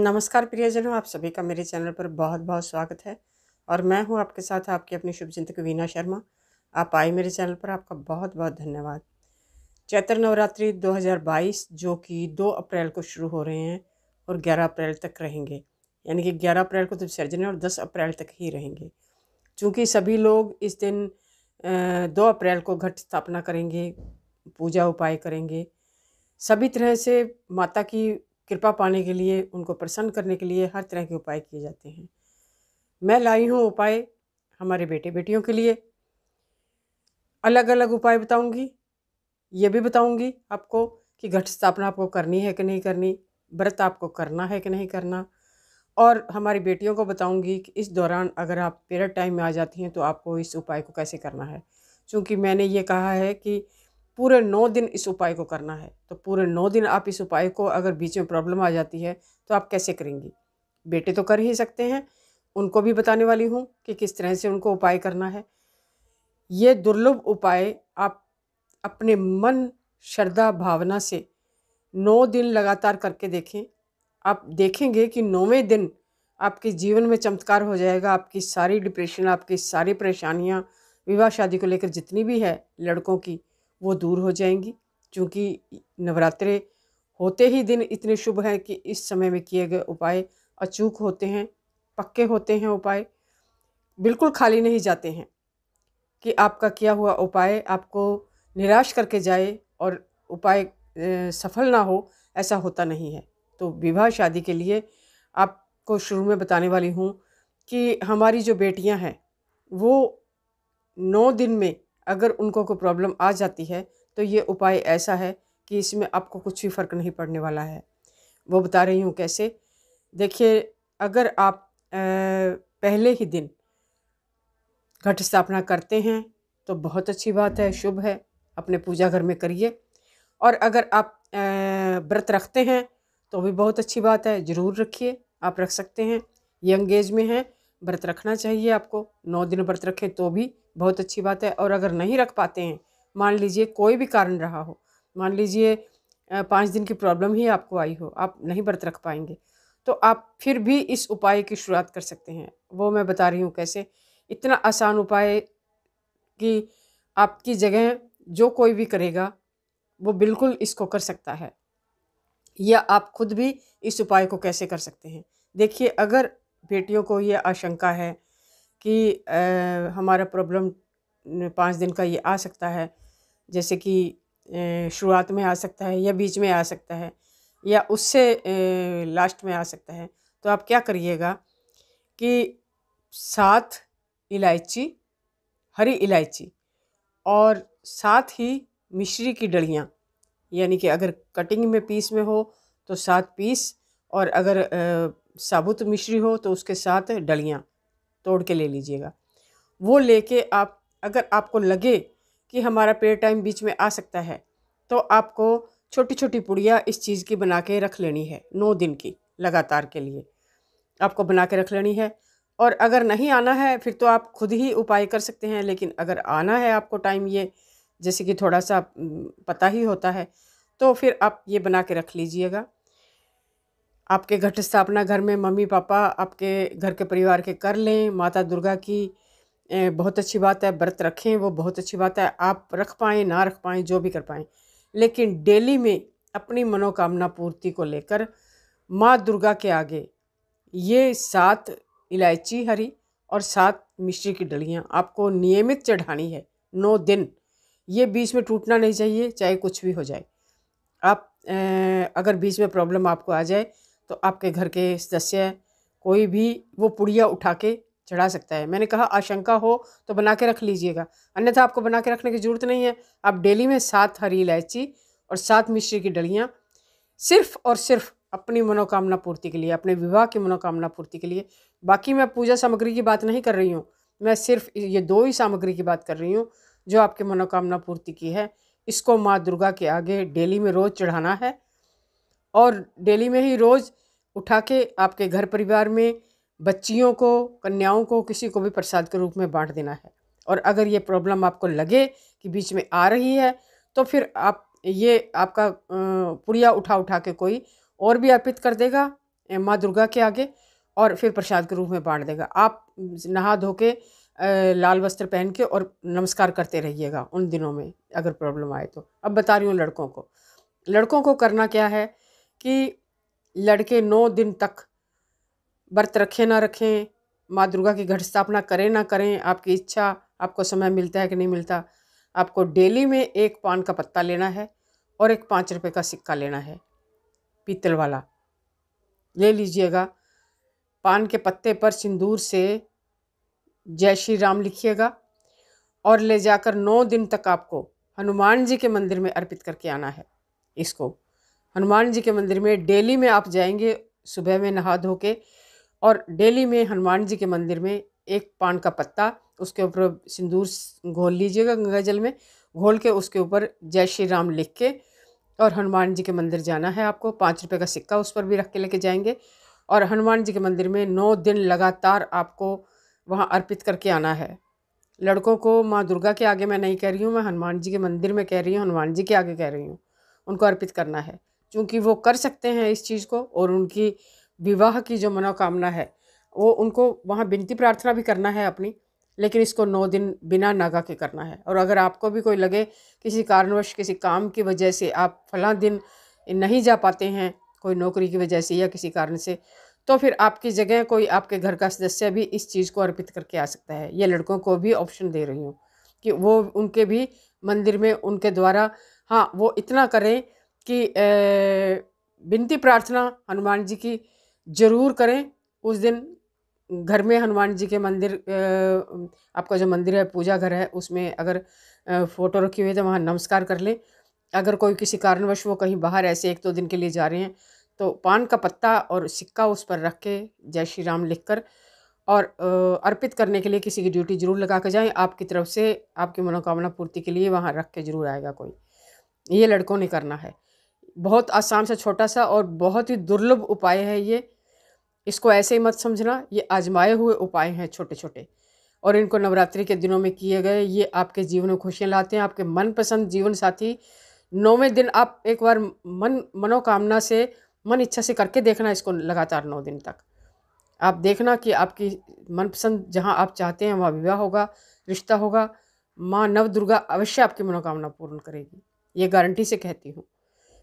नमस्कार प्रियजनों आप सभी का मेरे चैनल पर बहुत बहुत स्वागत है और मैं हूं आपके साथ आपकी अपनी शुभ चिंतक वीना शर्मा आप आए मेरे चैनल पर आपका बहुत बहुत धन्यवाद चैत्र नवरात्रि 2022 जो कि 2 अप्रैल को शुरू हो रहे हैं और 11 अप्रैल तक रहेंगे यानी कि 11 अप्रैल को तो विसर्जन है और 10 अप्रैल तक ही रहेंगे चूँकि सभी लोग इस दिन दो अप्रैल को घट स्थापना करेंगे पूजा उपाय करेंगे सभी तरह से माता की कृपा पाने के लिए उनको प्रसन्न करने के लिए हर तरह के उपाय किए जाते हैं मैं लाई हूँ उपाय हमारे बेटे बेटियों के लिए अलग अलग उपाय बताऊंगी ये भी बताऊंगी आपको कि घट स्थापना आपको करनी है कि नहीं करनी व्रत आपको करना है कि नहीं करना और हमारी बेटियों को बताऊंगी कि इस दौरान अगर आप पीरियड टाइम में आ जाती हैं तो आपको इस उपाय को कैसे करना है क्योंकि मैंने ये कहा है कि पूरे नौ दिन इस उपाय को करना है तो पूरे नौ दिन आप इस उपाय को अगर बीच में प्रॉब्लम आ जाती है तो आप कैसे करेंगी बेटे तो कर ही सकते हैं उनको भी बताने वाली हूँ कि किस तरह से उनको उपाय करना है ये दुर्लभ उपाय आप अपने मन श्रद्धा भावना से नौ दिन लगातार करके देखें आप देखेंगे कि नौवें दिन आपके जीवन में चमत्कार हो जाएगा आपकी सारी डिप्रेशन आपकी सारी परेशानियाँ विवाह शादी को लेकर जितनी भी है लड़कों की वो दूर हो जाएंगी क्योंकि नवरात्रे होते ही दिन इतने शुभ हैं कि इस समय में किए गए उपाय अचूक होते हैं पक्के होते हैं उपाय बिल्कुल खाली नहीं जाते हैं कि आपका किया हुआ उपाय आपको निराश करके जाए और उपाय सफल ना हो ऐसा होता नहीं है तो विवाह शादी के लिए आपको शुरू में बताने वाली हूँ कि हमारी जो बेटियाँ हैं वो नौ दिन में अगर उनको कोई प्रॉब्लम आ जाती है तो ये उपाय ऐसा है कि इसमें आपको कुछ भी फ़र्क नहीं पड़ने वाला है वो बता रही हूँ कैसे देखिए अगर आप पहले ही दिन घट स्थापना करते हैं तो बहुत अच्छी बात है शुभ है अपने पूजा घर में करिए और अगर आप व्रत रखते हैं तो भी बहुत अच्छी बात है ज़रूर रखिए आप रख सकते हैं यंग एज में हैं व्रत रखना चाहिए आपको नौ दिन व्रत रखें तो भी बहुत अच्छी बात है और अगर नहीं रख पाते हैं मान लीजिए कोई भी कारण रहा हो मान लीजिए पाँच दिन की प्रॉब्लम ही आपको आई हो आप नहीं व्रत रख पाएंगे तो आप फिर भी इस उपाय की शुरुआत कर सकते हैं वो मैं बता रही हूँ कैसे इतना आसान उपाय कि आपकी जगह जो कोई भी करेगा वो बिल्कुल इसको कर सकता है या आप खुद भी इस उपाय को कैसे कर सकते हैं देखिए अगर बेटियों को ये आशंका है कि आ, हमारा प्रॉब्लम पाँच दिन का ये आ सकता है जैसे कि शुरुआत में आ सकता है या बीच में आ सकता है या उससे लास्ट में आ सकता है तो आप क्या करिएगा कि सात इलायची हरी इलायची और साथ ही मिश्री की डलियाँ यानी कि अगर कटिंग में पीस में हो तो सात पीस और अगर साबुत मिश्री हो तो उसके साथ डलियाँ तोड़ के ले लीजिएगा वो लेके आप अगर आपको लगे कि हमारा पेड़ टाइम बीच में आ सकता है तो आपको छोटी छोटी पुड़िया इस चीज़ की बना के रख लेनी है नौ दिन की लगातार के लिए आपको बना के रख लेनी है और अगर नहीं आना है फिर तो आप खुद ही उपाय कर सकते हैं लेकिन अगर आना है आपको टाइम ये जैसे कि थोड़ा सा पता ही होता है तो फिर आप ये बना के रख लीजिएगा आपके घट स्थापना घर में मम्मी पापा आपके घर के परिवार के कर लें माता दुर्गा की बहुत अच्छी बात है व्रत रखें वो बहुत अच्छी बात है आप रख पाएँ ना रख पाएँ जो भी कर पाएँ लेकिन डेली में अपनी मनोकामना पूर्ति को लेकर माँ दुर्गा के आगे ये सात इलायची हरी और सात मिश्री की डलियाँ आपको नियमित चढ़ानी है नौ दिन ये बीच में टूटना नहीं चाहिए चाहे कुछ भी हो जाए आप अगर बीच में प्रॉब्लम आपको आ जाए तो आपके घर के सदस्य कोई भी वो पुड़िया उठा के चढ़ा सकता है मैंने कहा आशंका हो तो बना के रख लीजिएगा अन्यथा आपको बना के रखने की ज़रूरत नहीं है आप डेली में सात हरी इलायची और सात मिश्री की डलियाँ सिर्फ और सिर्फ अपनी मनोकामना पूर्ति के लिए अपने विवाह की मनोकामना पूर्ति के लिए बाकी मैं पूजा सामग्री की बात नहीं कर रही हूँ मैं सिर्फ ये दो ही सामग्री की बात कर रही हूँ जो आपके मनोकामना पूर्ति की है इसको माँ दुर्गा के आगे डेली में रोज़ चढ़ाना है और डेली में ही रोज़ उठा के आपके घर परिवार में बच्चियों को कन्याओं को किसी को भी प्रसाद के रूप में बांट देना है और अगर ये प्रॉब्लम आपको लगे कि बीच में आ रही है तो फिर आप ये आपका पुड़िया उठा उठा के कोई और भी अर्पित कर देगा माँ दुर्गा के आगे और फिर प्रसाद के रूप में बांट देगा आप नहा धो के लाल वस्त्र पहन के और नमस्कार करते रहिएगा उन दिनों में अगर प्रॉब्लम आए तो अब बता रही हूँ लड़कों को लड़कों को करना क्या है कि लड़के नौ दिन तक व्रत रखें ना रखें माँ दुर्गा की घट स्थापना करें ना करें आपकी इच्छा आपको समय मिलता है कि नहीं मिलता आपको डेली में एक पान का पत्ता लेना है और एक पाँच रुपये का सिक्का लेना है पीतल वाला ले लीजिएगा पान के पत्ते पर सिंदूर से जय श्री राम लिखिएगा और ले जाकर नौ दिन तक आपको हनुमान जी के मंदिर में अर्पित करके आना है इसको हनुमान जी के मंदिर में डेली में आप जाएंगे सुबह में नहा धो के और डेली में हनुमान जी के मंदिर में एक पान का पत्ता उसके ऊपर सिंदूर घोल लीजिएगा गंगा जल में घोल के उसके ऊपर जय श्री राम लिख के और हनुमान जी के मंदिर जाना है आपको पाँच रुपये का सिक्का उस पर भी रख के लेके जाएंगे और हनुमान जी के मंदिर में नौ दिन लगातार आपको वहाँ अर्पित करके आना है लड़कों को माँ दुर्गा के आगे मैं नहीं कह रही हूँ मैं हनुमान जी के मंदिर में कह रही हूँ हनुमान जी के आगे कह रही हूँ उनको अर्पित करना है क्योंकि वो कर सकते हैं इस चीज़ को और उनकी विवाह की जो मनोकामना है वो उनको वहाँ विनती प्रार्थना भी करना है अपनी लेकिन इसको नौ दिन बिना नागा के करना है और अगर आपको भी कोई लगे किसी कारणवश किसी काम की वजह से आप फला दिन नहीं जा पाते हैं कोई नौकरी की वजह से या किसी कारण से तो फिर आपकी जगह कोई आपके घर का सदस्य भी इस चीज़ को अर्पित करके आ सकता है ये लड़कों को भी ऑप्शन दे रही हूँ कि वो उनके भी मंदिर में उनके द्वारा हाँ वो इतना करें कि विनती प्रार्थना हनुमान जी की ज़रूर करें उस दिन घर में हनुमान जी के मंदिर आपका जो मंदिर है पूजा घर है उसमें अगर फ़ोटो रखी हुई है तो वहाँ नमस्कार कर लें अगर कोई किसी कारणवश वो कहीं बाहर ऐसे एक दो तो दिन के लिए जा रहे हैं तो पान का पत्ता और सिक्का उस पर रख के जय श्री राम लिख कर और अर्पित करने के लिए किसी की ड्यूटी ज़रूर लगा के जाएँ आपकी तरफ से आपकी मनोकामना पूर्ति के लिए वहाँ रख के ज़रूर आएगा कोई ये लड़कों ने करना है बहुत आसान सा छोटा सा और बहुत ही दुर्लभ उपाय है ये इसको ऐसे ही मत समझना ये आजमाए हुए उपाय हैं छोटे छोटे और इनको नवरात्रि के दिनों में किए गए ये आपके जीवन में खुशियाँ लाते हैं आपके मनपसंद जीवन साथी नौवें दिन आप एक बार मन मनोकामना से मन इच्छा से करके देखना इसको लगातार नौ दिन तक आप देखना कि आपकी मनपसंद जहाँ आप चाहते हैं वहाँ विवाह होगा रिश्ता होगा माँ नव दुर्गा अवश्य आपकी मनोकामना पूर्ण करेगी ये गारंटी से कहती हूँ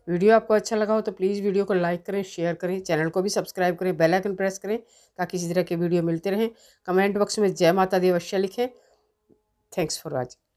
वीडियो आपको अच्छा लगा हो तो प्लीज़ वीडियो को लाइक करें शेयर करें चैनल को भी सब्सक्राइब करें बेल आइकन प्रेस करें ताकि इसी तरह के वीडियो मिलते रहें कमेंट बॉक्स में जय माता दी अवश्य लिखें थैंक्स फॉर वॉचिंग